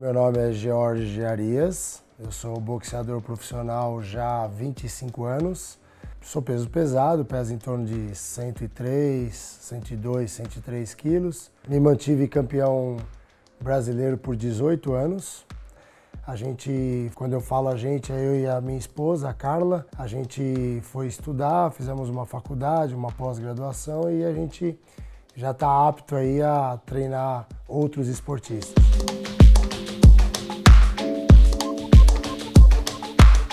Meu nome é George Arias, eu sou boxeador profissional já há 25 anos. Sou peso pesado, peso em torno de 103, 102, 103 quilos. Me mantive campeão brasileiro por 18 anos. A gente, quando eu falo a gente, é eu e a minha esposa, a Carla. A gente foi estudar, fizemos uma faculdade, uma pós-graduação e a gente já está apto aí a treinar outros esportistas.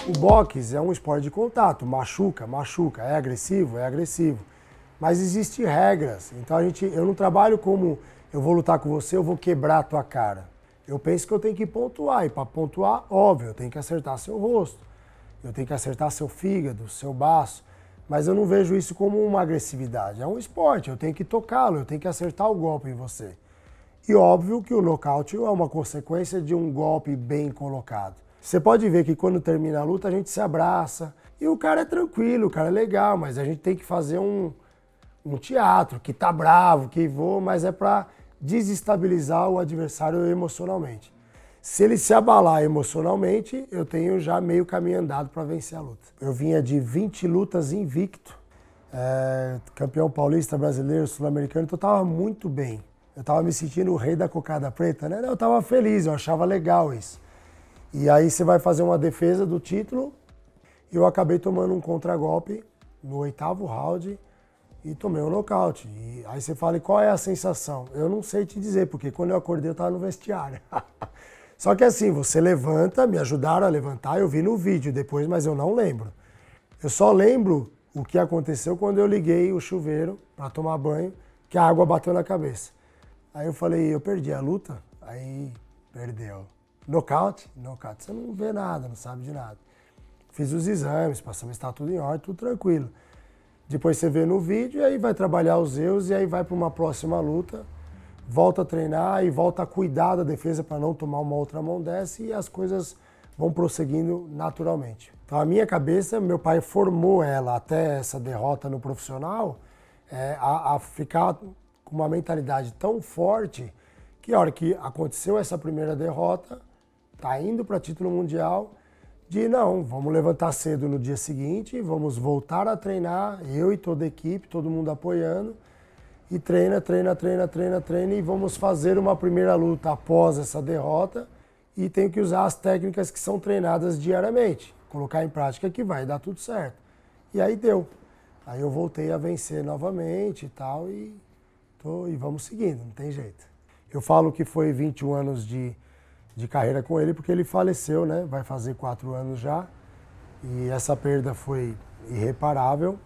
O boxe é um esporte de contato, machuca, machuca, é agressivo, é agressivo. Mas existem regras. Então a gente, eu não trabalho como eu vou lutar com você, eu vou quebrar a tua cara. Eu penso que eu tenho que pontuar, e para pontuar, óbvio, eu tenho que acertar seu rosto, eu tenho que acertar seu fígado, seu baço. Mas eu não vejo isso como uma agressividade. É um esporte, eu tenho que tocá-lo, eu tenho que acertar o golpe em você. E óbvio que o nocaute é uma consequência de um golpe bem colocado. Você pode ver que quando termina a luta a gente se abraça. E o cara é tranquilo, o cara é legal, mas a gente tem que fazer um, um teatro que tá bravo, que voa, mas é para desestabilizar o adversário emocionalmente. Se ele se abalar emocionalmente, eu tenho já meio caminho andado para vencer a luta. Eu vinha de 20 lutas invicto, é, campeão paulista, brasileiro, sul-americano, então eu tava muito bem. Eu tava me sentindo o rei da cocada preta, né? Eu tava feliz, eu achava legal isso. E aí você vai fazer uma defesa do título. eu acabei tomando um contragolpe no oitavo round e tomei um nocaute. E aí você fala, e qual é a sensação? Eu não sei te dizer, porque quando eu acordei eu estava no vestiário. Só que assim, você levanta, me ajudaram a levantar, eu vi no vídeo depois, mas eu não lembro. Eu só lembro o que aconteceu quando eu liguei o chuveiro para tomar banho, que a água bateu na cabeça. Aí eu falei, eu perdi a luta? Aí perdeu. Nocaute? Nocaute você não vê nada, não sabe de nada. Fiz os exames, passamos, está tudo em ordem, tudo tranquilo. Depois você vê no vídeo e aí vai trabalhar os erros e aí vai para uma próxima luta, volta a treinar e volta a cuidar da defesa para não tomar uma outra mão dessa e as coisas vão prosseguindo naturalmente. Então a minha cabeça, meu pai formou ela até essa derrota no profissional é, a, a ficar com uma mentalidade tão forte que a hora que aconteceu essa primeira derrota, está indo para título mundial, de não, vamos levantar cedo no dia seguinte, vamos voltar a treinar, eu e toda a equipe, todo mundo apoiando, e treina, treina, treina, treina, treina, e vamos fazer uma primeira luta após essa derrota, e tenho que usar as técnicas que são treinadas diariamente, colocar em prática que vai dar tudo certo. E aí deu. Aí eu voltei a vencer novamente e tal, e, tô, e vamos seguindo, não tem jeito. Eu falo que foi 21 anos de de carreira com ele, porque ele faleceu, né? Vai fazer quatro anos já. E essa perda foi irreparável.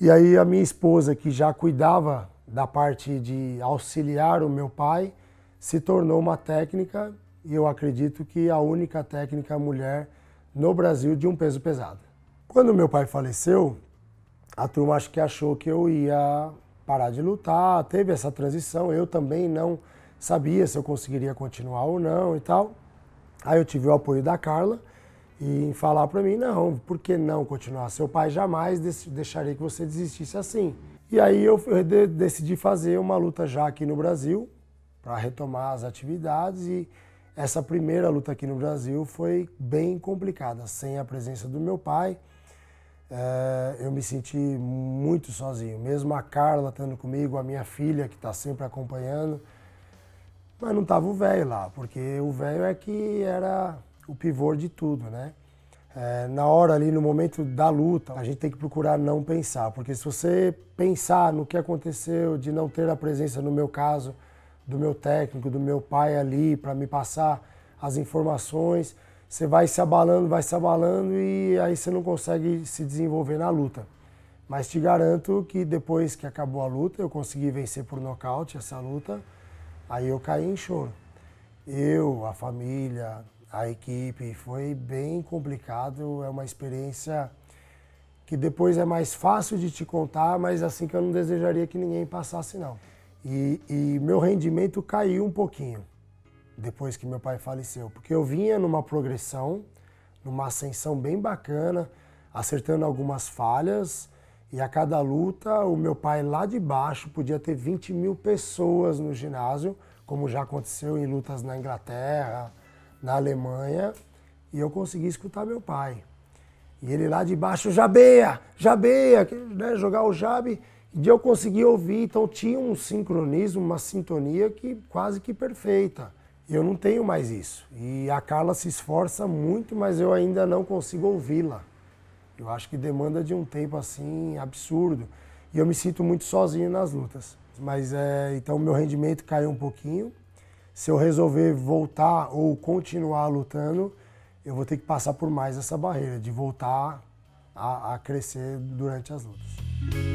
E aí a minha esposa, que já cuidava da parte de auxiliar o meu pai, se tornou uma técnica e eu acredito que a única técnica mulher no Brasil de um peso pesado. Quando meu pai faleceu, a turma acho que achou que eu ia parar de lutar, teve essa transição, eu também não sabia se eu conseguiria continuar ou não e tal. Aí eu tive o apoio da Carla e falar para mim, não, por que não continuar? Seu pai jamais deixaria que você desistisse assim. E aí eu decidi fazer uma luta já aqui no Brasil para retomar as atividades e essa primeira luta aqui no Brasil foi bem complicada, sem a presença do meu pai. Eh, eu me senti muito sozinho, mesmo a Carla estando comigo, a minha filha que está sempre acompanhando. Mas não tava o velho lá, porque o velho é que era o pivô de tudo, né? É, na hora ali, no momento da luta, a gente tem que procurar não pensar, porque se você pensar no que aconteceu, de não ter a presença, no meu caso, do meu técnico, do meu pai ali, para me passar as informações, você vai se abalando, vai se abalando e aí você não consegue se desenvolver na luta. Mas te garanto que depois que acabou a luta, eu consegui vencer por nocaute essa luta. Aí eu caí em choro. Eu, a família, a equipe, foi bem complicado. É uma experiência que depois é mais fácil de te contar, mas assim que eu não desejaria que ninguém passasse, não. E, e meu rendimento caiu um pouquinho depois que meu pai faleceu, porque eu vinha numa progressão, numa ascensão bem bacana, acertando algumas falhas e a cada luta, o meu pai lá de baixo podia ter 20 mil pessoas no ginásio, como já aconteceu em lutas na Inglaterra, na Alemanha, e eu consegui escutar meu pai. E ele lá de baixo, jabeia, jabeia, né, jogar o jabe, e eu consegui ouvir. Então tinha um sincronismo, uma sintonia que quase que perfeita. Eu não tenho mais isso. E a Carla se esforça muito, mas eu ainda não consigo ouvi-la. Eu acho que demanda de um tempo assim absurdo. E eu me sinto muito sozinho nas lutas. Mas é, então meu rendimento caiu um pouquinho. Se eu resolver voltar ou continuar lutando, eu vou ter que passar por mais essa barreira de voltar a, a crescer durante as lutas.